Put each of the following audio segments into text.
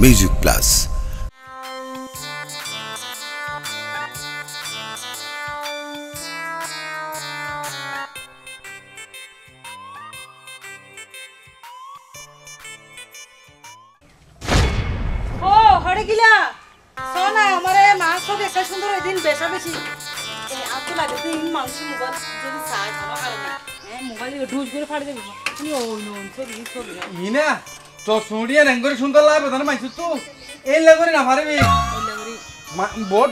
music plus চসুড়িয়ে নেঙ্গরি সুন্দর লাগবে তাহলে মাইছো আচ্ছা, গুড়া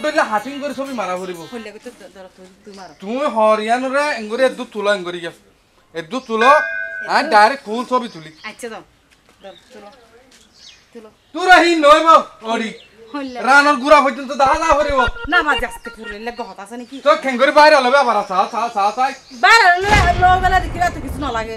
পর্যন্ত দাহা দাহা করিব না মা জাস্তে পুরলে লাগে হতা আছে নাকি তো খেঙ্গরি বাইরে লবে আবার সা সা সা সা বাইরে লবে লবে কিছু না লাগে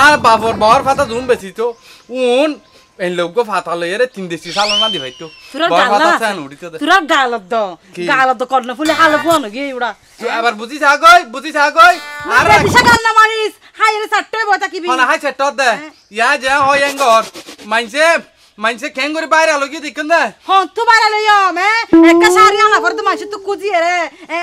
আর বাবর বাবার ফাতা ধুন বেশি তো উন এই লোকগো ফাতা লইরে তিন দেশি সাল না দি ভাই তো বর ফাতা দ গালত দ কর্ণ ফুলে ফোন গে উড়া আবার গাল না মারিস হাই রে সাট্টে বতা কি না হাই সাট্ট দে হ্যাঁ। ইয়া যা হয় এঙ্গর মাইনছে মানুষে কেন করে বাইরে আলো কি দেখুন না হ্যাঁ তো বাইরে আলো মে একটা শাড়ি আনা পর তো মানুষ তো কুজি রে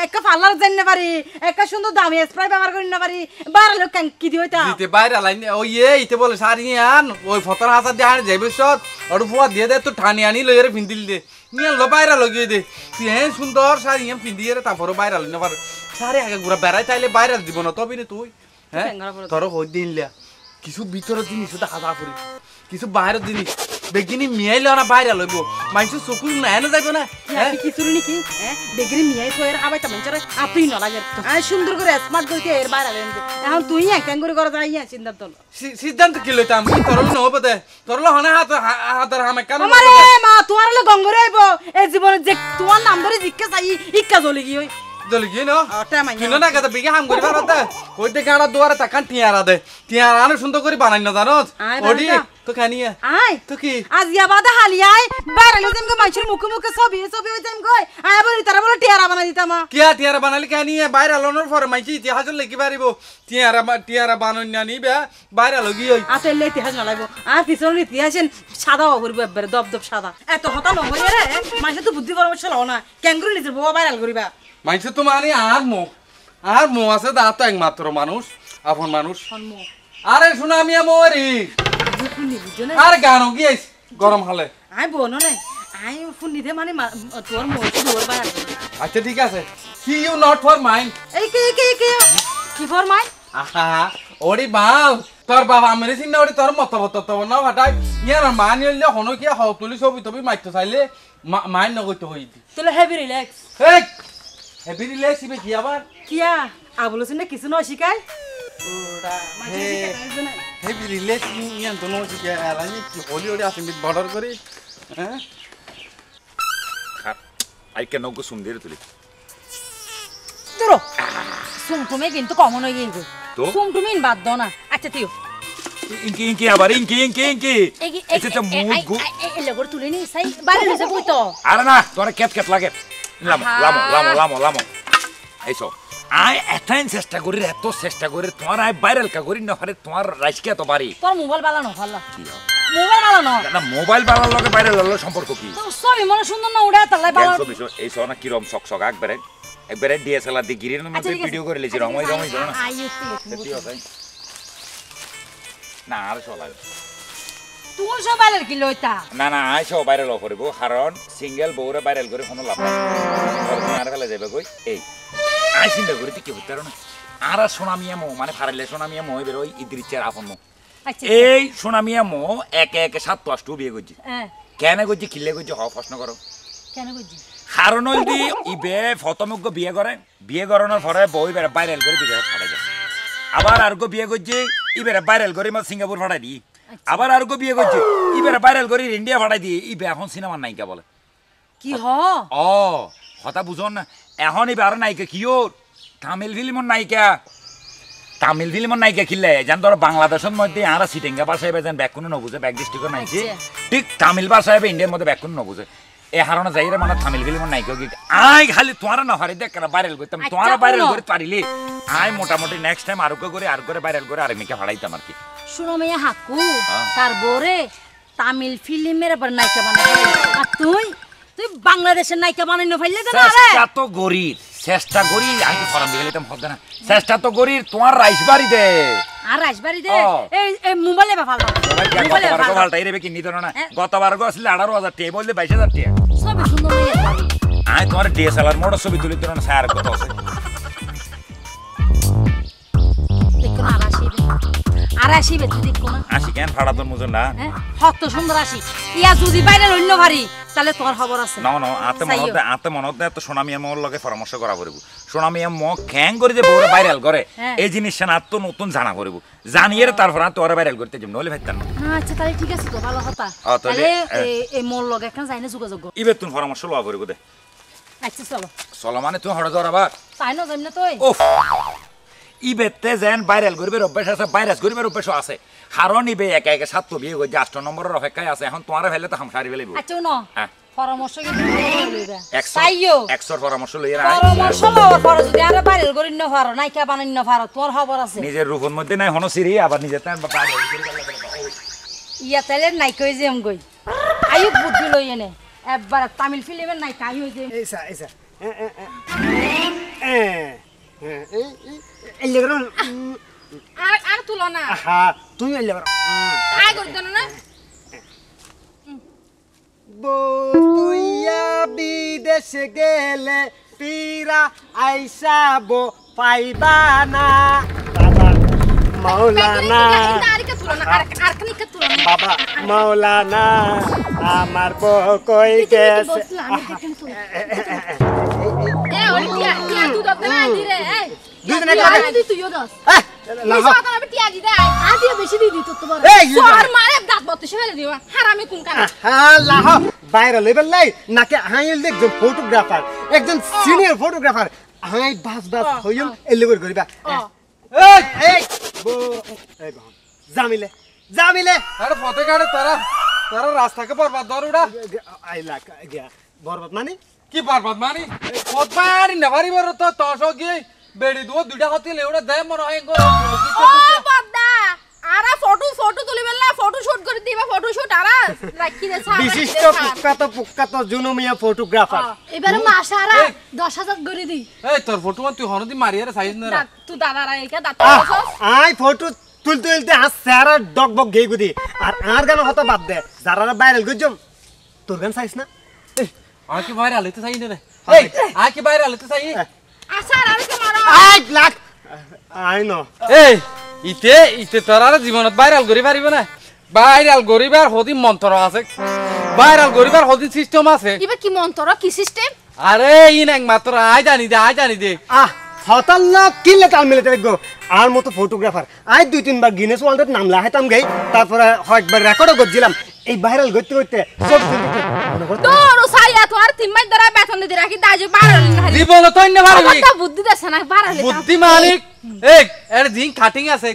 একটা পার্লার জানতে পারি একটা সুন্দর দামি স্প্রে ব্যবহার করি না পারি বাইরে আলো কেন কি দিও তা দিতে বাইরে আলাই ও ইয়ে ইতে বলে শাড়ি আন ওই ফতর হাসা দিয়ে আনে যাইবে সত আর ফুয়া দিয়ে দে তো ঠানি আনি লই রে ফিন্দিল দে নিয়ে লো বাইরে লগিয়ে দে সে সুন্দর শাড়ি ফিন্দিয়ে রে তারপরে বাইরে আলো না পারে শাড়ি আগে ঘুরা বেড়াই চাইলে বাইরে দিব না তবে তুই হ্যাঁ ধরো হই দিনলা কিছু ভিতরের জিনিস দেখা যা করি কিছু বাইরের জিনিস বেগিনি মিয়াই লওয়া না বাইরে লইব মানুষ চকুল নাই না যাইব না কিছু নাকি বেগিনি মিয়াই কয়ের আবাই তো মানুষের আপনি নলাগে সুন্দর করে স্মার্ট করে এর বাইরে এখন তুই একাং করে করে যাই সিদ্ধান্ত সিদ্ধান্ত কি লইতাম কি তরল নহব দে তরল হনে হাত হাতের হামে কেন মা তোমার গঙ্গরে আইব এ জীবনে যে তোমার নাম ধরে জিজ্ঞাসা ইক্কা জ্বলে গিয়ে দলগিনো কিনো না গাদা বিগে হাম করিবা রাতে কই দেখে আড়া দুয়ারে তাকান টিয়া বানাই না জানো ওডি তো খানি আই তো কি আজ ইয়াবাদা হালিয়াই বাইরালে যেম গো মাইছুর মুখে মুখে সবি সবি হই যেম গো আয় বলি বানাই দিতাম কিয়া বানালি খানি বাইরালোনোর পরে মাইছি ইতিহাস লাগি পারিব টিয়ারা টিয়ারা বানাই না নিবে বাইরা লগি হই আতে লে ইতিহাস না লাগবো আর পিছনের ইতিহাসেন সাদা করিব একবারে দপ দপ সাদা এত হতা নহই রে মাইছে বুদ্ধি পরামর্শ লও না ক্যাঙ্গুরু নিজের বাবা বাইরাল করিবা মাইছে তো মানে আর মো আর মো আছে দা তো একমাত্র মানুষ আপন মানুষ আরে শোনা আমি মরি আর গানও কি গরম হলে আই বনো আই শুনি দে মানে তোর মরি তোর আচ্ছা ঠিক আছে see you not for mind এই কে কে কে কি ফর মাইন্ড আহা ওরে বাউ তোর বাবা আমার চিন্তা ওরে তোর মত মত তব না ভাটাই ইয়ার মা নিলে হনো কি তুলি ছবি তবি মাইতো চাইলে মাইন নগইতো হইতি তুলে হেভি রিল্যাক্স এই বিড়ি লে সিবে কি আবার কিয়া আবুলো সিনে কিছু ন শিকাই ওরা হে হে বিড়ি লে শিকাই আলানি কি হলি ওরে আছে মিট বর্ডার করি হ্যাঁ আই কেন গো সুম দেরে তুলি দূরো সুম তুমি কিন্তু কমন হয়ে তো সুম তুমি বাদ দাও না আচ্ছা তিও ইনকি ইনকি আবার ইনকি ইনকি ইনকি এটা তো মুড গো এলে নি সাই বারে লসে বুইতো আরে না তোরা কেট কেট লাগে লামো লামো লামো লামো লামো এইসব আয় এটাইন চেষ্টা করি এত চেষ্টা করি তোমার আয় ভাইরাল কা করি নহরে তোমার রাইসকে এত বাড়ি তোর মোবাইল বালা নহলা না সম্পর্ক কি মনে সুন্দর না উড়া তালাই বালা এই সব না কিরম সকসক একবারে একবারে ডিএসএলআর দি গিরির ভিডিও করে লেছি রমই রমই না না তুই সবাইয়ের কি লইতা না না আই সব বাইরে লও করব কারণ সিঙ্গেল বউরে ভাইরাল করে কোনো লাভ নাই আর ফেলে যাবে কই এই আই চিন্তা করি কি হইতে না আর সোনামিয়া মো মানে ফারাইলে সোনামিয়া মো বের ওই ইদ্রিচের আপন মো আচ্ছা, আচ্ছা। এই সোনামিয়া মো একে একে সাত পাঁচটু বিয়ে করছি কেন করছি কিলে করছি হ প্রশ্ন করো কেন করছি কারণ হল ইবে ফতমজ্ঞ বিয়ে করে বিয়ে করানোর পরে বই বেড়ে ভাইরাল করে বিদেশ ফাটাই যায় আবার বিয়ে করছি ইবেরে ভাইরাল করে মা সিঙ্গাপুর ফাটাই দিই আচ্ছা। আবার আর গো বিয়ে করছে ইবার ভাইরাল করে ইন্ডিয়া ফাটাই দিয়ে ই এখন সিনেমার নায়িকা বলে কি হ অ হতা বুঝন না এখন এবার নায়িকা কি ওর তামিল ফিল্মর নায়িকা তামিল ফিল্মর নায়িকা খিল্লে যেন ধরো বাংলাদেশের মধ্যে আরা সিটেঙ্গা ভাষায় যেন ব্যাক কোনো নবুঝে ব্যাক ডিস্ট্রিক্টও নাইছে আচ্ছা। ঠিক তামিল ভাষায় ইন্ডিয়ার মধ্যে ব্যাক কোনো নবুঝে এ হারানো যাইরে মানে তামিল গেলি মন কি আই খালি তোমার না হরে দেখ কেন ভাইরাল করতাম আচ্ছা, তোমার ভাইরাল করে পারিলি আই মোটামুটি নেক্সট টাইম আর করে আর করে ভাইরাল করে আর মেয়েকে হারাইতাম আর কি শুনো মেয়ে হাকু হ্যাঁ। তার বোরে তামিল ফিল্মের আবার নায়িকা বানাই আর তুই তুই বাংলাদেশের নায়িকা বানাইনো ফাইলে জানা রে তো গরির চেষ্টা গরি আমি ফরাম দিয়ে গেলাম হবে না চেষ্টা তো গরির তোমার রাইসবাড়ি দে আর রাইসবাড়ি দে এই এই মোবাইলে বাফাল মোবাইলে বাফাল ভালটাই রে কি নিদন না গতবার গো আসলে 18000 টাকা বললে 22000 টাকা সব সুন্দর মেয়ে আমি তোমার ডিএসএলআর মোড় ছবি তুলি তোর স্যার কত আছে আর আসি বেশি আসি কেন ভাড়া তোর মুজন না হ্যাঁ? হত সুন্দর আসি ইয়া যদি বাইরে অন্য ভারি তাহলে তোর খবর আছে না না আতে মনত আতে মনত তো সোনামিয়া মোর লগে পরামর্শ করা পড়িব সোনামিয়া ম খ্যাং করে যে বউরে ভাইরাল করে হ্যাঁ। এই জিনিস না তো নতুন জানা পড়িব জানিয়ে তারপর আর তোরে ভাইরাল করতে যাম নলে ভাইতাম হ্যাঁ, আচ্ছা তাহলে ঠিক আছে তো ভালো কথা তাহলে এই মোর লগে কেন যাই না যোগাযোগ ইবে তুমি পরামর্শ লওয়া পড়িব দে আচ্ছা চলো চলো মানে তুমি হড়া যাওয়ার আবার তাই না যাইম না তুই ইবেতে যেন ভাইরাল গরিবের অভ্যাস আছে ভাইরাস গরিবের অভ্যাসও আছে কারণ ইবে একে একে সাত বিয়ে করে আষ্ট নম্বরের অপেক্ষায় আছে এখন তোমার ফেলে তো হামসারি ফেলে আচ্ছা, ন হ্যাঁ কিন্তু যদি আছে নাই আয়ু বুদ্ধি এনে একবার তামিল ফিল্মের নাইকা কাই যে হ্যাঁ, বিদেশ গেলে পিরা আইসাব পাইবা না বাবা বাবা মাওলানা আমার বউ কই গেছে বাইরে লেবেল লাই নাকি হাইল একজন ফটোগ্রাফার একজন সিনিয়র ফটোগ্রাফার হাই বাস বাস হইল এলিগর করিবা এই এই বো এই বহন জামিলে জামিলে বরবাদ মানে কি পার মানি বরবাদ না বাড়ি বড় তো তস গিয়ে বেড়ি দুও দুইটা হাতি লেউড়া দে মন হয় গো বদদা আরা ফটো ফটো তুলি বেলা ফটো শুট করে দিবা ফটো শুট আরা রাখি দে সারা বিশিষ্ট তো প্রখ্যাত প্রখ্যাত জুনুমিয়া ফটোগ্রাফার এবারে মাশারা 10000 করে দি এই তোর ফটো তুই হনদি মারি আরে সাইজ না রাখ তুই দাদারা একা দাদা আই ফটো তুলতে তুলতে আর সারা ডগ বগ গেই গুদি আর আর গান হতো বাদ দে যারা ভাইরাল গুজম তোর গান সাইজ না আকি বাইরে আলো তো সাই নে আকি বাইরে আলো তো সাই আসার মারো আই আই ইতে ইতে ভাইরাল করি পারিব না ভাইরাল করিবার হদি মন্ত্র আছে ভাইরাল করিবার হদি সিস্টেম আছে কি মন্ত্র কি সিস্টেম আরে ইন একমাত্র আই জানি দে আই জানি দে আহ হতাল্লা কিলে তাল মিলে গো আর মতো ফটোগ্রাফার আই দুই তিনবার গিনেস ওয়ার্ল্ডের নাম লাহাইতাম গেই তারপরে একবার রেকর্ডও করছিলাম এই ভাইরাল করতে করতে সব তোর থিমাই ধরা বেতন দি রাখি দাজু বাড়ালি না জীবন তো ইন্ন বাড়ালি কত বুদ্ধি দেছ না বাড়ালি বুদ্ধি মালিক এক এর দিন কাটিং আছে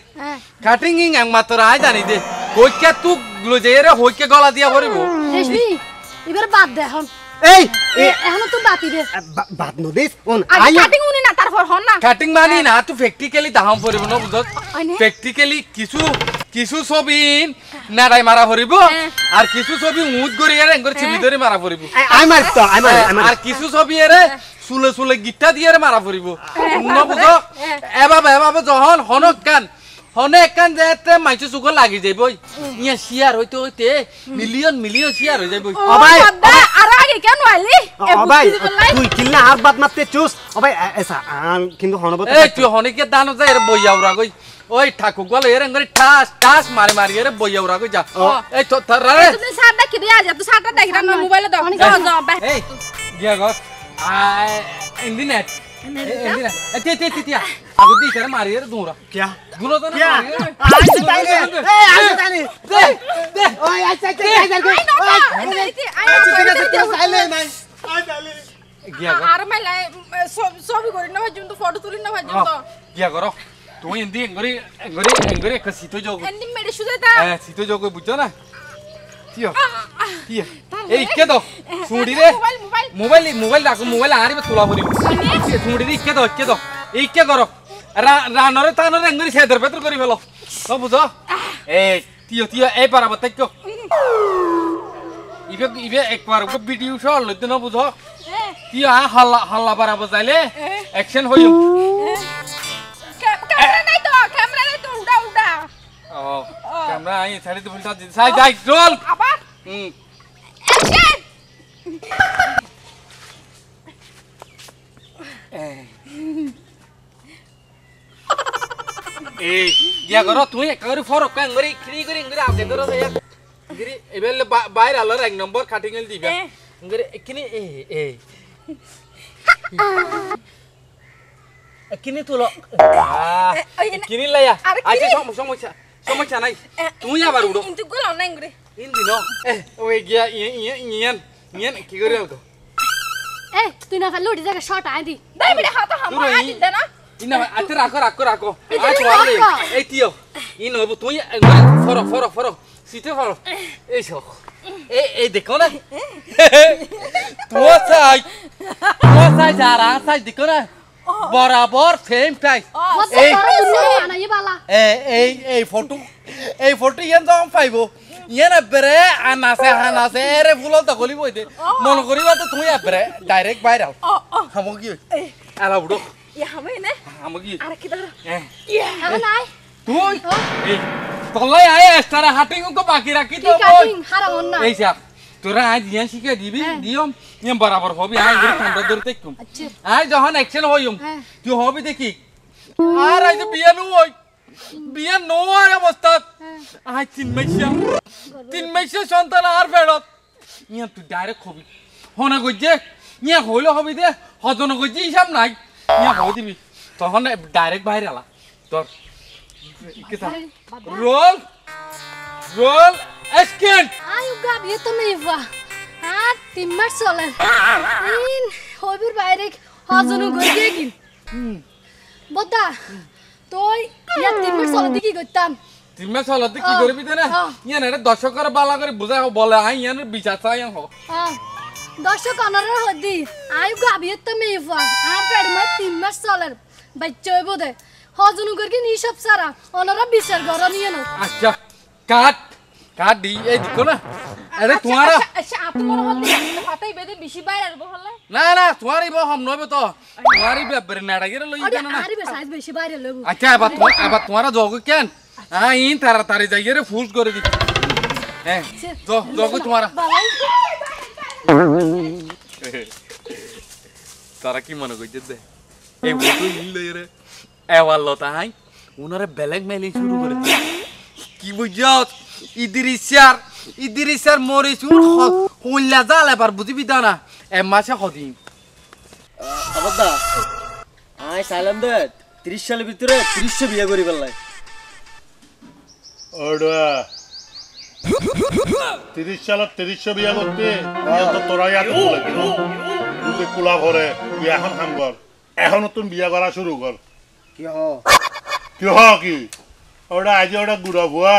কাটিং হ্যাঁ। ইং একমাত্র আই জানি দে কইকে তু লজেরে হইকে গলা দিয়া ভরিব রেশমি এবার বাদ দে এখন এই এখন তো বাতি দে বাদ ন দিস অন আই কাটিং উনি না তারপর হন না কাটিং মানি হ্যাঁ। না তুই প্র্যাকটিক্যালি দাহাম পড়িব না বুঝছ প্র্যাকটিক্যালি কিছু কিছু ছবি নাড়াই মারা পড়িব আর কিছু ছবি উঁচ গড়ি এর এঙ্গর ছিপি ধরে মারা পড়িব আর কিছু ছবি এর চুলে চুলে গিটা দিয়ে মারা পড়িব নবুঝ এভাবে এভাবে যখন হনক কান লাগি যাইব ইয়া শিয়ার হইতে মিলিয়ন মিলিয়ন শিয়ার হই যাইব ও ভাই আর আগে কেন আইলি কিন্তু হনবত এই তুই যায় এর বইয়া উরা গই ওই ঠাকুর গলে এর করে ঠাস ঠাস মারি মারি এর বইয়া উড়া কই যা এই তো থর রে তুমি সার দেখি দিয়া যা তুই সারটা দেখি না মোবাইলে দাও আমি যাও যাও বাই এই গিয়া গস আই ইন্ডিনেট ইন্ডিনেট এই তে তে তে তে আগু দি করে মারি এর দূরা কিয়া গুলো তো না মারি আই তো তাই রে এই তো তাই দে দে ওই আই সাইকেল সাইকেল আই নো আই তো তাই রে সাইলে নাই আই তাইলে গিয়া গস আর মাই লাই সবই করি না ভাই জুন তো ফটো তুলি না ভাই জুন তো গিয়া করো 동인데 앵거리 앵거리 앵거리 그 시도 저거 앤님 메리 슈다다 에 시도 저거 붙잖아 뛰어 뛰어 এই কে দাও সুমড়ি রে মোবাইল মোবাইল রাখো মোবাইল আরিবে তোলা পড়ি সুমড়ি রে কে দাও কে দাও এই কে করো রানরে তানরে এঙ্গরি সেদর ভেতর করি ফেলো তো বুঝো এই তিও তিও এই পারাবো তাই কো ইবে ইবে একবার ভিডিও শল লইতে না বুঝো তিও হল্লা হল্লা পারাবো যাইলে অ্যাকশন হইও ক্যামেরা নাই তুই একবারে ফরক কাং করে খিড়ি করে ইংরে আছে এক গিরি এবেল বাইরে আলোর এক নম্বর খাটিং দিবে ইংরে এখানে কিনে তুলো কিনি লাইয়া আচ্ছা সমস্যা সমস্যা নাই তুমি আবার উড়ো কিন্তু গোল নাই গুরে ইন্দি ন ওই গিয়া ইয়ে ইয়ে ইয়েন ইয়েন কি করে আলতো এ তুই না খালি ওড়ি জায়গা শর্ট আই দি দাই বিড়ে হাত হামা আই দি না ইনা আতে রাখো রাখো রাখো আজ ওয়ালে এই তিও ইন হবো তুই ফরো ফরো ফরো সিটে ফরো এই সব এই এই দেখো না তোমার সাই তোমার সাই যা রা সাই দেখো না Oh. বরাবর সেম প্রাইস oh. এই এই এই ফটো এই ফটো ইয়ান যখন পাইব ইয়ান এবারে আনাছে হানাছে এরে ফুলত দখলি বই দে oh. মন করিবা তো তুই এবারে ডাইরেক্ট বাইরে হামো কি আলা বুড়ো হামে নে হামো কি তুই তলাই আয় এস্টারা হাটিং বাকি রাখি তো এই সাপ তোরা আজ ইয়া শিখে দিবি হ্যাঁ। দিয়ম ইয়া বরাবর হবি আজ ধরে ঠান্ডা ধরে দেখুম আজ আচ্ছা। যখন অ্যাকশন হইম হ্যাঁ। তুই হবি দেখি আর আজ বিয়া নু হই বিয়া নো আর অবস্থা হ্যাঁ। আজ তিন মাইশা তিন মাইশা সন্তান আর ফেরত ইয়া তুই ডাইরেক্ট হবি হনা গজ্জে ইয়া হইলে হবি দে হজন গজ্জে হিসাব নাই ইয়া হই দিবি তখন ডাইরেক্ট বাইরে আলা তোর রোল রোল Eskin! Ai, o Gabi também vai. Ah, tem Marcela. In, hobir bayrek hazonu gölgegin. Boda, toy ya তিন মাস চলে দেখি করতাম তিন মাস চলে কি করবি না ইয়ান এটা দর্শকের বালা করে বুঝাই বলে আই ইয়ানের বিচার চাই হ দর্শক অনারে হদি আই গাবিয়ে তো মেফা আর পেড মা তিন মাস চলার বাচ্চা বোধে হজনু করে কি নিসব সারা অনারা বিচার গরম নিয়ে না আচ্ছা কাট কার দি এই দিকো না আরে তোমারা আচ্ছা আপনার মধ্যে হাতাই বেদে বেশি বাইরে আর বহলে না না তোমারই বহম নইবে তো তোমারই ব্যাপারে নাড়া গেরে লই কেন না আরে সাইজ বেশি বাইরে লইব আচ্ছা আবার তোমার আবার তোমারা জগ কেন হ্যাঁ ইন তারা তারে যাই রে ফুল করে দি হ্যাঁ জগ জগ তোমারা তারা কি মনে কইতে দে এই বটু ইল রে এ লতা হাই উনারে ব্ল্যাকমেলিং শুরু করে কি বুঝছ ইদিরিসার ইদিরিসার মরিচুর হইলা জাল এবার বুঝিবি দানা এক মাসে হদিম খবরদা আয় সাইলাম দে তিরিশ সালের ভিতরে তিরিশশো বিয়া করি পেলাই ওডা তিরিশ সালত তিরিশশো বিয়া করতে তোরাই আর তুই কুলা ভরে এখন হাম কর এখন তুমি বিয়া করা শুরু কর কি হ কি হ কি ওটা আজ ওটা গুড়া ভুয়া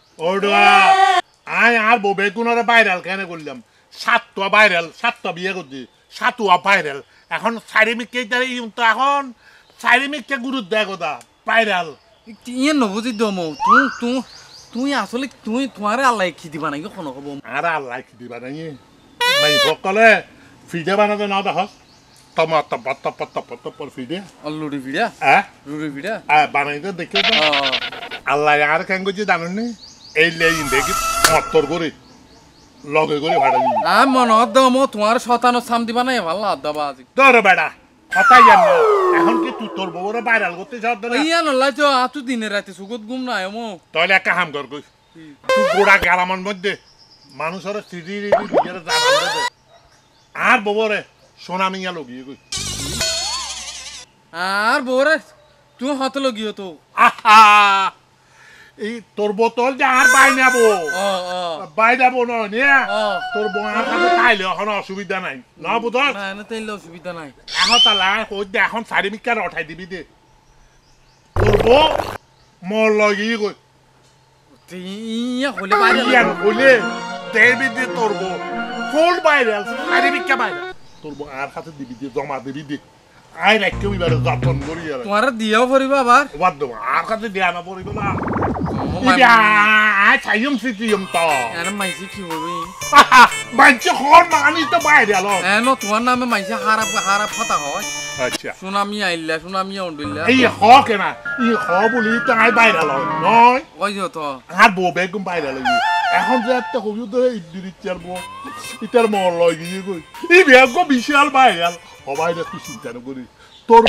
ওডা আই আর ববে কোনরে ভাইরাল কেন করলাম সাতটা ভাইরাল সাতটা বিয়ে করছি সাতুয়া ভাইরাল এখন সাইরিমিককে তো এখন সাইরিমিককে গুরুত্ব দেয় কথা ভাইরাল ইয়ে নবুঝি দম তুই তুই তুই আসলে তুই তোমার আল্লাহ খি দিবা নাকি কোনো কব আর আল্লাহ খি দিবা নাই মাই ভকলে ফিডে বানাতে না দেখ তমা তপ তপ তপ তপ ফিডে লুড়ি ফিডা হ্যাঁ লুড়ি ফিডা হ্যাঁ বানাইতে দেখে আল্লাহ আর কেন করছি জানেন এই লেইন দেখি মত্তর করে লগে করে ভাড়া দিই আর মন অদম তোমার শতানো সাম দিবা না ভালো আদাবা আজি তোর বেড়া কথাই জান এখন কি তুই তোর বউরে ভাইরাল করতে যাও না ইয়া নলা যো আতু দিনে রাতে সুগত ঘুম না এমো তাহলে একটা হাম কর কই তুই গোড়া গালামান মধ্যে মানুষের স্মৃতি নিজের জানান আর বউরে সোনা মিয়া লগিয়ে কই আর বউরে তুই হাতে লগিয়ে তো আহা এই তোর বোতল যে আর বাই নেব বাই যাব না নিয়ে তোর বোনার সাথে তাইলে এখন অসুবিধা নাই না বোতল তাইলে অসুবিধা নাই এখন কই দে এখন চারি মিকার উঠাই দিবি দে তোর বো মর লাগি কই হলে বাইরে হলে দেবি দে তোর ফুল বাইরে চারি মিকা বাইরে তোর বো আর সাথে দিবি দে জমা দিবি দে আই রাখতে বিবারে যতন করি আর তোমার দিয়াও পড়িবা আবার বাদ দেবো আর কাছে দেয়া না পড়িব না อีดาใช้ยุ่มซีกิยมต่อ那买西皮会不会？มันจะคอนมานี่จะบ้าเดี๋ยวรอ哎，那昨晚那买西哈拉不哈拉怕打好，เออเชีย说那米来了，说那米用对了ไอ้。ขอแกน่ะอีขอบุรีจะไงบ้าเดี๋ยวรอน้อย我就说，ฮัดโบเบกุมบ้าเดี๋ยวรออยู่ এখন যে একটা হবি তো ইদ্দির ইচ্ছার মো ইচ্ছার মো লয় গিয়ে কই ই বিয়া গো বিশাল বাইরে হবাই রে তুই চিন্তা করিস তোর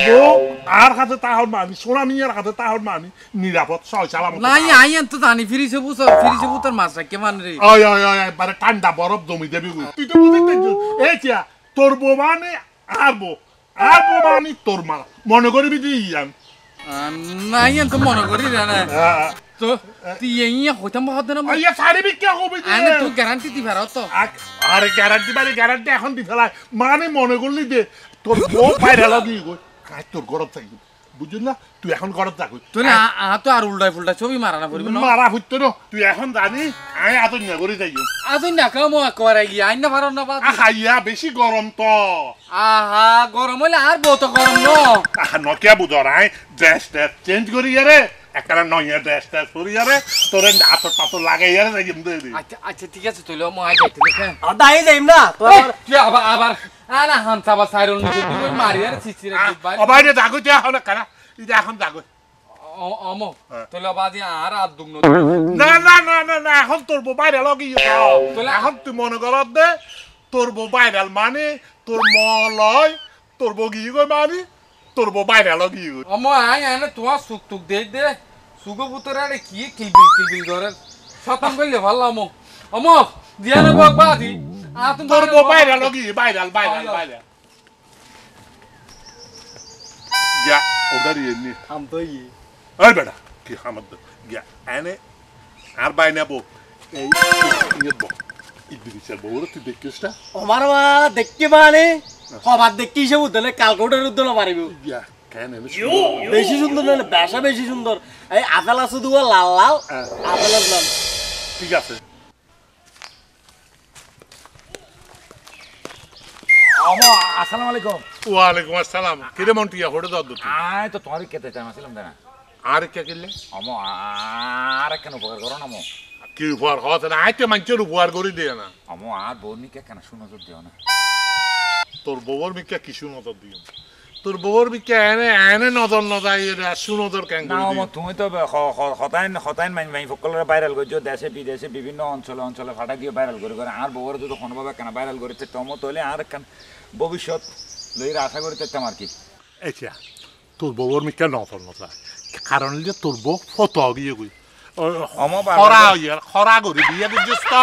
আর হাতে তাহর মামি সোনা মিয়ার হাতে তাহর মামি নিরাপদ সহ নাই আই তো জানি ফিরিছে বুঝ ফিরিছে বুতর মাছ রাখে মান রে ওই ওই ওই ঠান্ডা বরফ জমি দেবি তুই তো বুঝতে এই মানে মানে তোর মা মনে করবি তুই ইয়ান নাইয়ান তো মনে করি রে না তো তুই হইতাম বহুত দিন ইয়া সারি গ্যারান্টি দিবা তো আরে গ্যারান্টি মানে গ্যারান্টি এখন দিবা মানে মনে করলি দে তোর বউ পাইরা লাগি গই কাজ তোর গরম থাকবি বুঝুন না তুই এখন গরম থাকবি তুই না তো আর উল্টায় ফুলটা ছবি মারা না পড়বি মারা ফুটতো না তুই এখন জানি আয় আতন না করে যাইও আতন না কাম করাই গিয়া আইন না পারো না বাদ আহাইয়া বেশি গরম তো আহা গরম হইলে আর বহুত গরম ন আহা নকিয়া বুঝর আয় ড্রেস চেঞ্জ করি রে একটা নয়া ড্রেস ট্রেস যাবে তোর হাতর পাতর লাগে যাবে আচ্ছা আচ্ছা ঠিক আছে তুই মা যাইতে দাই না তো তুই আবার আবার আনা হামসা বা সাইরন তুই মারি আর চিচি রে ভাই দাগো তুই এখন কারা এখন দাগো অমো হ্যাঁ। তুই বাদি আর আর না না না না না এখন তোর বাইরে লগি এখন তুই মনে করত দে তোর বাইরাল মানে তোর মলয় তোর বগি গো মানে তোর বউ বাইরে লগি অম আই আনে তোমার সুখ টুক দেখ দে সুগো পুতরে আরে কি কিলবিল কিলবিল করে সতান কইলে ভালো অম অম দিয়ানে বক বাদি আ তোর বউ বাইরে লগি বাইরে বাইরে বাইরে গা ওদার ইনি ইয়ে থাম তো ইয়ে। ই আই বেটা কি হামদ গা আনে আর বাইনা বউ এই ইয়ে বউ ইবলিসের বউ তুই দেখিস না আমার মা দেখতে মানে কবার দেখতে হিসেবে উদ্দলে কালকোটের উদ্যোগ পারিব বেশি সুন্দর না বেশা বেশি সুন্দর এই আপেল আছে দুয়া লাল লাল হ্যাঁ। আপেল লাল ঠিক আছে আয় তো আর আর কেন না উপহার হওয়া আয় তো না আর বৌনি কে কেন দিও না তোর বউর মিকা কিছু নজর দিও তোর বউর মিকা এনে এনে নজর নজাই রাসু নজর কেন না মো তুমি তো হতাইন হতাইন মাইন মাইন ফকলের ভাইরাল করছো দেশে বিদেশে বিভিন্ন অঞ্চলে অঞ্চলে ফাটা দিয়ে ভাইরাল করে করে আর বউর যদি কোনোভাবে কেন ভাইরাল করেছে তমো হলে আর কেন ভবিষ্যৎ লইরা আশা করে তেতাম আর কি আচ্ছা তোর বউর মিকা নজর নজাই কারণ যে তোর বউ ফটো গিয়ে গই খরা খরা করে দিয়ে দিচ্ছিস তো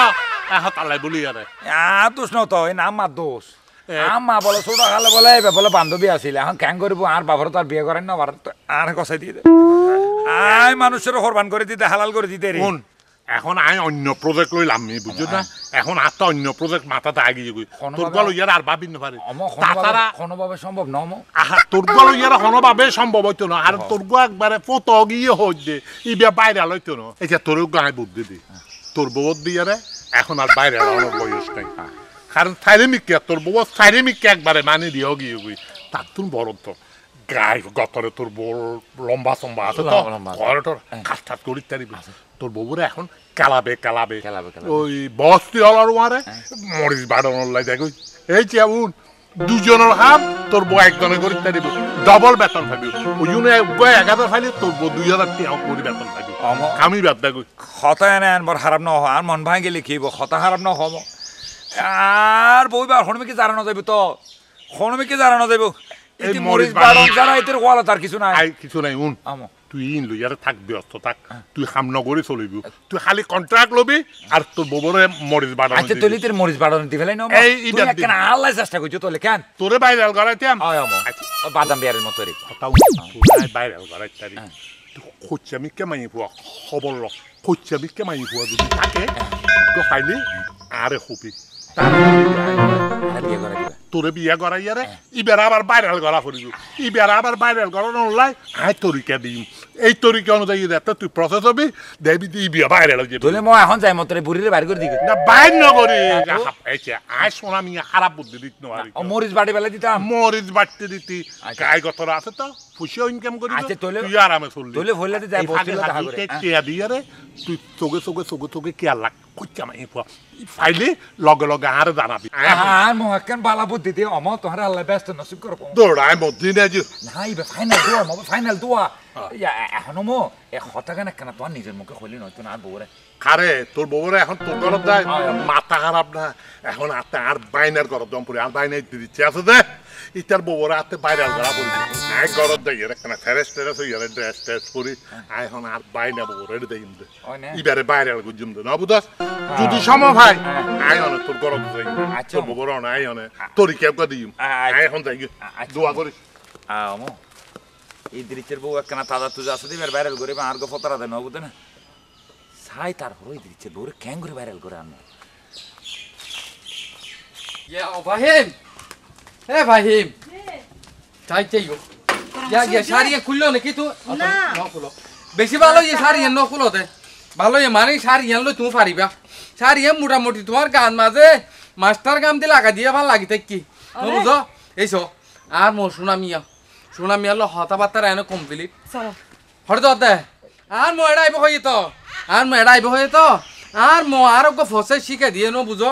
তালাই বলি আরে আ দোষ নতো নাম আর দোষ আমা বলে ছোট খালে বলে বলে বান্ধবী আসিল এখন ক্যাং করবো আর বাবর তার বিয়ে করেন না আবার আর কষাই দিয়ে আয় মানুষের হরবান করে দিতে হালাল করে দিতে রে এখন আই অন্য প্রজেক্ট লই লামি বুঝছ না এখন আর অন্য প্রজেক্ট মাথাতে আগিয়ে গই তোর গল ইয়ার আর ভাবি না পারে তাছাড়া কোনোভাবে সম্ভব নম আহা তোর গল ইয়ার কোনোভাবে সম্ভব হইতো না আর তোর গো একবারে ফটো গিয়ে দে ই বিয়া বাইরে লইতো না এটা তোর আই বুদ্ধি দি তোর বউ দিয়ারে এখন আর বাইরে লওয়ার বয়স নাই কারণ চাইরে মিকে তোর বউ চাইরে মিকে একবারে মানি দিও গিয়ে গই তার তুই বড় তো গায়ে গতরে তোর বউ লম্বা সম্বা আছে তো ঘরে তোর হ্যাঁ। কাজ টাজ করি তারিবি তোর বউরে এখন কালাবে কালাবে ওই বস্তি হলার ওয়ারে হ্যাঁ। মরিচ বাড়ানোর লাই দেখ এই চেউন দুজনের হাম তোর বউ একজনে করি তারিব ডবল বেতন পাবি ওই জন্য বউ এক হাজার ফাইলে তোর বউ দুই হাজার টাকা করে বেতন পাবি আমি বেতন হতা এনে আনবার হারাম ন আর মন ভাঙ গেলে কি হতা হারাম ন হবো আর বইবার হনমিকে জারানো যাইব তো হনমিকে জারানো যাইব এই মরিচ বাড়ন যারা এতের ওয়ালা তার কিছু নাই কিছু নাই উন আমো তুই ইন লই থাক ব্যস্ত থাক তুই হামনগরে চলিব তুই খালি কন্ট্রাক্ট লবি আর তোর ববরে মরিচ বাড়ন আচ্ছা তুই তোর মরিচ বাড়ন দি ফেলাই না এই ইডা তুই কেন আল্লাহ চেষ্টা করছ তোলে কেন তোরে বাইরাল করাইতাম আয় আমো আচ্ছা। বাদাম বিয়ারের মতো রে আচ্ছা, তাও বাইরাল করাইতারি খোঁজছে আমি কেমাই পোৱা খবৰ ল খোঁজছে আমি কেমাই পোৱা যদি থাকে গফাইলি আৰে হবি তোরে বিয়া করাইয়া রে ইবের আবার ভাইরাল করা করিব ইবের আবার ভাইরাল করা নলাই আই তরিকা দিম এই তরিকা অনুযায়ী দেখতে তুই প্রসেস হবি দেবি তুই বিয়া ভাইরাল হয়ে যাবে মই এখন যাই মতরে বুড়িরে বাইর করে দিকে না বাইর না করি আইছে আই সোনা মিয়া খারাপ বুদ্ধি দিত না মরিচ বাটি বেলা দিতাম মরিচ বাটতে দিতি আচ্ছা। গাই গতরা আছে তো ফুসিও ইনকাম করি আচ্ছা তোলে তুই আরামে চললি তোলে বালা বুদ্ধি দিয়ে অমা তোহার আল্লাহ ব্যস্ত নসিব করব দৌড়াই মধ্যে না যে নাই বে ফাইনাল দোয়া এখনো মো এ হতা কেন তোর নিজের মুখে হইলি নয় তো না বউরে কারে তোর বউরে এখন তোর গরম দেয় মাথা খারাপ না এখন আতে আর বাইনের গরম দম পড়ি আর বাইনে দিচ্ছে আছে দে ইতার বউরে আতে বাইরে গড়া পড়ি আই গরম দেয় এর কেন ফেরেস ফেরেস হই ইয়ারে ড্রেস টেস পরি আই এখন আর বাইনে বউরে দেই দে ইবারে বাইরে গো জুম দে না বুদাস যদি সম ভাই আই অন তোর গরম দেই আচ্ছা বউরে অন আই অন তোর কি কা দিম আচ্ছা। আই এখন যাই আচ্ছা। দোয়া করি আমো এই দৃশ্যের বউ একখানা তাজা তুজা আছে দিবার বাইরে গরিব আর গো ফতরা দেন বুঝতে না ಸಾಯ್ ತಾರ ಹೊರೋಯ್ದು ಇಚ್ಚೆ ಬೋರು ಕ್ಯಾಂಗುರಿ ವೈರಲ್ ಗುರ ಅನ್ನ ಯಾ ವಾಹಿಮ್ ಹೇ ವಾಹಿಮ್ ತಾಯ್ ತೆಯ್ಯು ಯಾ ಯಾ ಸಾರಿಗೆ ಕುಲ್ಲೋ ನಕಿ ತು ನಕುಲೋ বেশি ভালো ইয়ে সার ইয়ে নকুলোতে ভালো ইয়ে মানে সার ইয়ে লো তুমি পারিবা সার ইয়ে মোটামুটি তোমার গান মাঝে মাস্টার গান দিয়ে লাগা দিয়ে ভাল লাগিতে কি বুঝো এইসো আর মো সুনামিয়া সুনামিয়া লো হতাবার্তার এনে কমপ্লিট হঠাৎ আর মো এটা আইব হইয়ে তো আর মেডাইব হয়ে তো আর ম আর ওকে ফসে শিখে দিয়ে নো বুঝো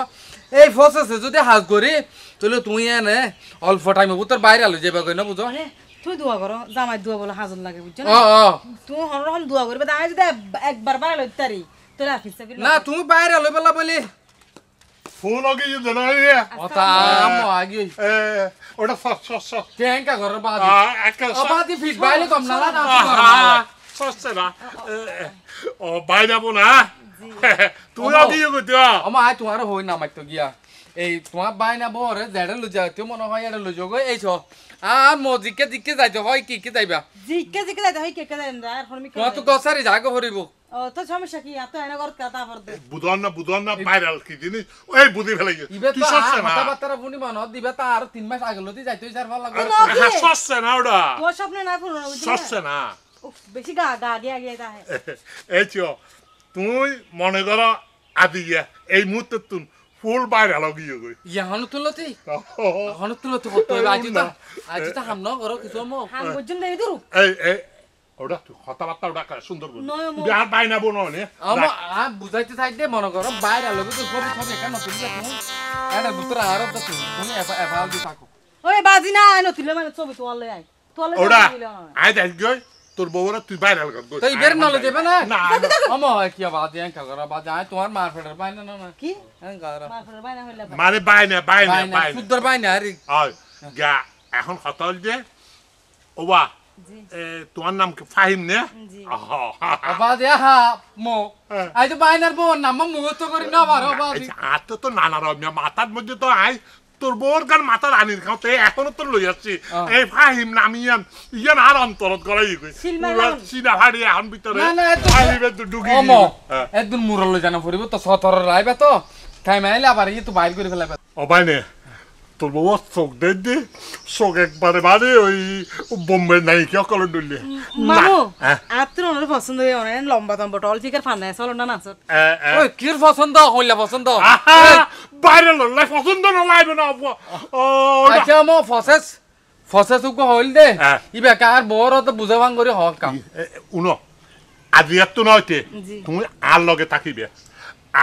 এই ফসেছে যদি হাজ করি তাহলে তুই এনে অল্প টাইমে তোর বাইরে আলো যাবে কই না বুঝো তুই দোয়া করো জামাই দোয়া বলে হাজার লাগে বুঝছো তুমি হন দোয়া করবে আমি যদি একবার বাইরে লইতারি তোর আফিস না তুমি বাইরে লই বেলা বলি ফোন আগে যে জানাই ওটা আম আগে এ ওটা সস সস ট্যাঙ্কা ঘর বাদি আ আকাশ বাদি ফিট বাইলে কম না না সরছে না ও বাই যাব না তোরা দিয়ে কইতে আমার তোমার হই না মাইতো গিয়া এই তোমার বাই না বরে জেডে লই যাও তো মনে হয় এডে লই যাও এই ছ আর মজিকে দিকে যাইতে হয় কি কি যাইবা জিকে জিকে যাইতে হয় কে কে যাইন আর হরমি কত তো গসারি জাগ হরিব ও তো সমস্যা কি এত এনে গর কথা পর দে বুদন না বুদন না ভাইরাল কি জিনিস ওই বুদি ফেলাই তুই সরছে দিবা তা আর 3 মাস আগে লতি যাইতে হইছে আর ভালো লাগে সরছে না ওডা তো স্বপ্ন না না বেশি গা গা দিয়া গিয়ে তাহে এই চিও তুই মনে কর আদি গিয়া এই মুহূর্তে তুন ফুল বাইর হলো গিয়ে গই ইয়া হন হন তুলতে কত আজি তা আজি তা হাম ন করো কিছু মো হাম বুঝুন দেই দরু এই এই ওটা তুই কথাবার্তা ওটা সুন্দর বল বিয়ার বাইনা বোন নে আমা আ বুঝাইতে থাই দে মনে করো বাইর হলো তো সব সব একা নতুন যা তুমি এটা বুতরা আর তো তুমি এফা এফা দি থাকো ওরে বাজি না আইনো তুলে মানে ছবি তো আলে আই তো আলে ওটা আই দেখ গই তোর বউরা তুই বাইরাল তুই বের নলে দেবে না না কি বাজে আই কাগরা তোমার মার বাইনা না না কি কাগরা বাইনা বাইনা বাইনা সুন্দর বাইনা আরে গা এখন কথা হল যে ওবা তোমার নাম কি ফাহিম নে বাজে হা মো হ্যাঁ। আই তো বাইনার বউর নাম মুগত করি না বারো বাজে আর তো তো নানা রকম মাথার মধ্যে তো আই তোর বোর গান মাথা রানীর খাওতে এখনো তোর লই আসছি এই ফাহিম নামিয়ান ইয়ান আর অন্তরত করাই কই সিনা ভাড়ি এখন ভিতরে ফাহিমে তো ঢুকি একদিন মুরল জানা পড়িব তো সতর রাইবে তো টাইম আইলে আবার ইয়ে তো বাইর করে ফেলাবে ও বাইনে তোর বাবা চোখ দেয় দে চোখ একবারে বারে ওই বোম্বের নাইকে অকলে ডুললে মামু আত্র ওনার পছন্দ হয় অনেক লম্বা তম্বা টল ফিকার ফান নাই চলো না নাচত ওই কির পছন্দ হইলে পছন্দ বাইরে লড়লে পছন্দ না লাইবে না ও আচ্ছা মো ফসেস ফসেস উকো হইল দে ইবে কার বড় তো বুঝাবাং করে হক কাম উনো আজি এত নয়তে তুমি আর লগে থাকিবে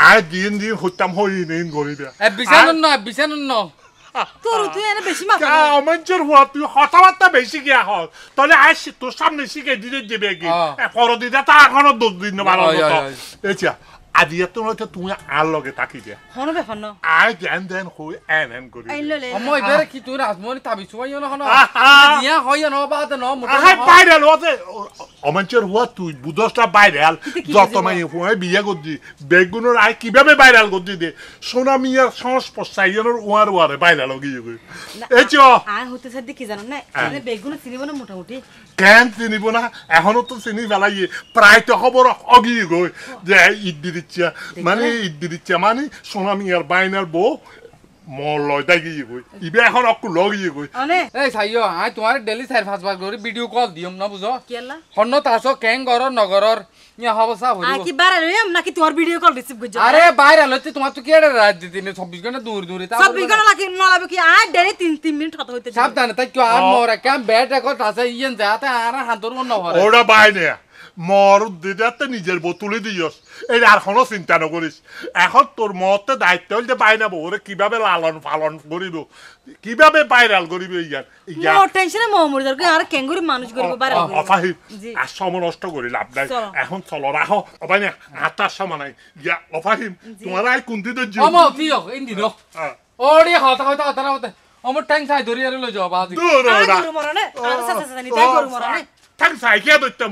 আর দিন দিন হইতাম হই নিন গরিবে বিচারন না বিচারন না তোর তুই এনে বেশি মাথা অমঞ্জুর হওয়া তুই কথাবার্তা বেশি গিয়া হ তাহলে আজ তোর সামনে শিখে দিতে যাবে কি পরদিদা তা এখনো দোষ দিন ভালো আচ্ছা আজি তোমালোকে তুমি আৰ লগে থাকি দিয়া হনো বেখন ন আই দেন দেন হৈ এন এন কৰি মই বেৰে কি তোৰ আজমনি তাবিছো হয় নহয় দিয়া হয় নহয় বা ন মই পাই দিলো অমাঞ্চর হওয়া তুই úgy বাইরাল যত zatományi fúj, bíje goddi, beggunor, áj, kibe bajrál goddi, de সোনা মিয়ার সংস্পর্শে ইয়ানোর ওয়ার ওয়ারে বাইরাল বাইরে লগি গই এচো আর হতে সাথে কি জানো না মানে বেগুন চিনিব না মোটামুটি কেন চিনিব না এখনো তো চিনি বেলাই প্রায় তো খবর অগি গই যে ইদ্দি ইদ্দিরিচ্ছা মানে ইদ্দি ইদ্দিরিচ্ছা মানে সোনা মিয়ার বাইনার বউ ভিডিও কল দিম না বুঝো হন তাছো কেং গরর নগরর নাকি তোর ভিডিও কল রিসিভ করছো আরে বাইরে লতে তোমার তো কেড়ে রাত দিতে 24 ঘন্টা দূর দূরে 24 ঘন্টা লাগি নলাবে কি আর ডেলি 3 3 মিনিট কথা হইতে তাই কি আর মোরা কেম ব্যাট রেকর্ড আছে ইয়েন যাতে আর হাতর অন্য হরে ওরা বাইরে মর দিদাতে নিজের বোতলে দিয়স এই আর কোনো চিন্তা নকরিস এখন তোর মতে দায়িত্ব হল যে বাইনা বউরে কিভাবে লালন পালন করিব কিভাবে বাইরাল করিব ইয়ার টেনশনে আর কেঙ্গুরি মানুষ করিব অফাহি আর সময় নষ্ট করি লাভ নাই এখন অবাই না হাতার সময় নাই ইয়া অফাহিম তোমার আই তো অমো ইন্দি হতা হতা হতা হতা সাই ধরি আর লই যাও বাজি দূর আর নি তাই সাই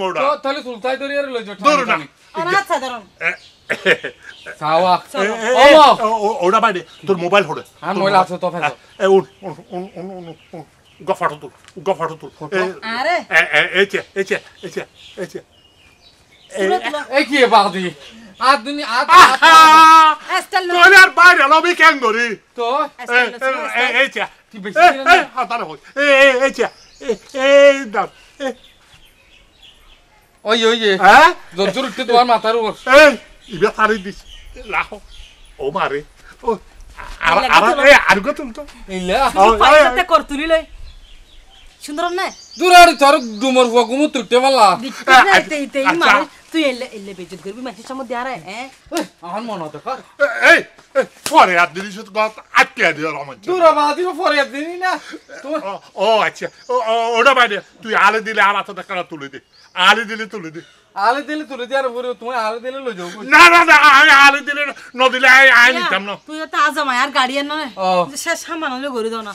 মোড়া তো তাহলে সুলতাই ধরি আর লই যাও দূর না আচ্ছা, ওরা বাইরে তোর মোবাইল হলে হ্যাঁ মোবাইল আছে তো ফেলো এ উন উন উন উন গফাটো তোর গফাটো তোর আরে এ চে এ চে এ চে এ চে এ কি বাদি আর দুনি আর এস্টাল তোর আর বাইরে লবি কেন গরি তো এ এ চে তুই বেশি না হাতারে হই এ এ এ চে এ এ দাও এ ওই ওই যে হ্যাঁ জন্তুর উঠতে তোমার মাথার উপর এই ইবে পারি দিস লাহো ও মারে ও আর আর আর গো তুলতো ইলা পাইতে কর তুলি লই সুন্দরম না দূর আর তার ডুমর হুয়া গুমু তুটে বালা আচ্ছা। তুই এলে এলে বেজত করবি মাসের সময় দেয়া রে হ্যাঁ ওই আমার মন হতে কর এই পরে আর দিলি শুধু গত আটকে দিও রমন দূর বাদি পরে আর দিলি না ও আচ্ছা ওটা বাইরে তুই আলে দিলে আর আতা দেখা না তুলে দে আলে দিলে তুলে দে আলে দিলে তুলে দে আর পরে তুমি আলে দিলে লই যাও না না না আমি আলে দিলে না দিলে আই আই নিতাম না তুই তো আজ আমার গাড়ি না ও সে সামান্য গড়ি দাও না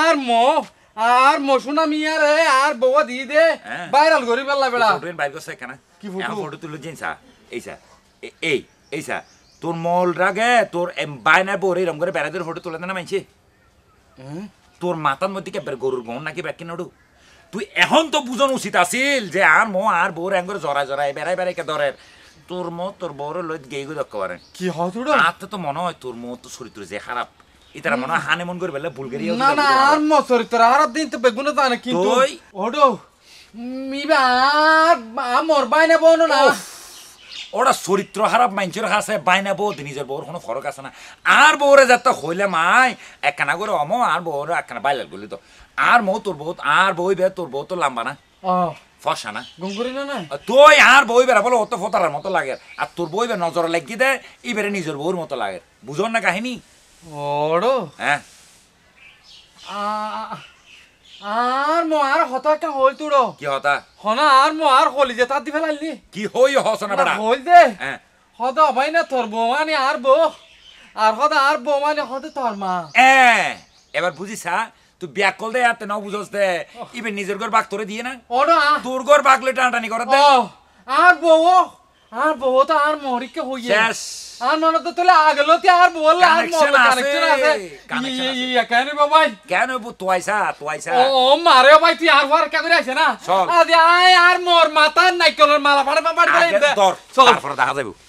আর মো আর মশুনা মিয়া রে আর বউয়া দিয়ে দে ভাইরাল হ্যাঁ। করি বেলা বেলা ফটোইন বাইর করছে কেন কি ফটো ফটো তুলে দিন সা এই সা এই এই সা তোর মল রাগে তোর বাইনা বউরে এরকম করে বেড়াদের ফটো তুলে দেনা মাইছে হ্যাঁ। তোর মাথার মধ্যে কে গরুর গন নাকি ব্যাগ কিনে তুই এখন তো বুঝন উচিত আছিল যে আর মো আর বউর এঙ্গরে জরা জরায় বেড়াই বেড়াই কে ধরের তোর মো তোর বউর লই গেই গো দক্ষ পারে কি হতো আত্মা তো মনে হয় তোর মো তো শরীর যে খারাপ ইতারা মনে হানে মন করে বেলে বুলগেরিয়া না না আর মসর তোরা আর দিন তো বেগুনে জানে কিন্তু ওই ওডো মিবা আমর বাইনা বনো না ওরা চরিত্র খারাপ মানুষের কাছে বাইনা বউ নিজের বউর কোনো ফরক আছে না আর বউরে যাতে হইলে মাই একখানা করে অম আর বউরে একখানা বাইলাল গুলি তো আর মৌ তোর বউ আর বই বে তোর বউ তো লাম্বা না ফসা না গুঙ্গুরি না না তুই আর বই বেড়া বলো অত ফতার মতো লাগে আর তোর বই বে নজর লাগিয়ে দে এবারে নিজের বউর মতো লাগে বুঝন না কাহিনী বড় হ্যাঁ আর মো আর হতা একটা তুড়ো কি হতা হনা আর মো আর হলি যে দিবে লাগলি কি হই হসনা বড়া হল দে হদা হ্যাঁ। ভাই না তোর বৌমানি আর বো আর হদা আর বৌমানি হদে তোর মা এ এবার বুঝিছা হ্যাঁ? তুই ব্যাক কল দে আর তেনাও দে ইবে নিজের ঘর বাগ তোরে দিয়ে না ওড়া তোর ঘর বাগলে টানটানি করে দে আর বউ আর বহুত আর মরিকে হইয়ে আর মনে তো তোলে আগলতে আর বল আর কানেকশন আছে ইয়া ইয়ে, কেন বাবাই কেন বু তোয়াইসা তোয়াইসা ও মারে বাবাই তুই আর হওয়ার কে করে আছে না আজ আয় আর মোর মাথা নাইকলের মালা ফাড়ে ফাড়ে চল তারপরে দেখা যাবে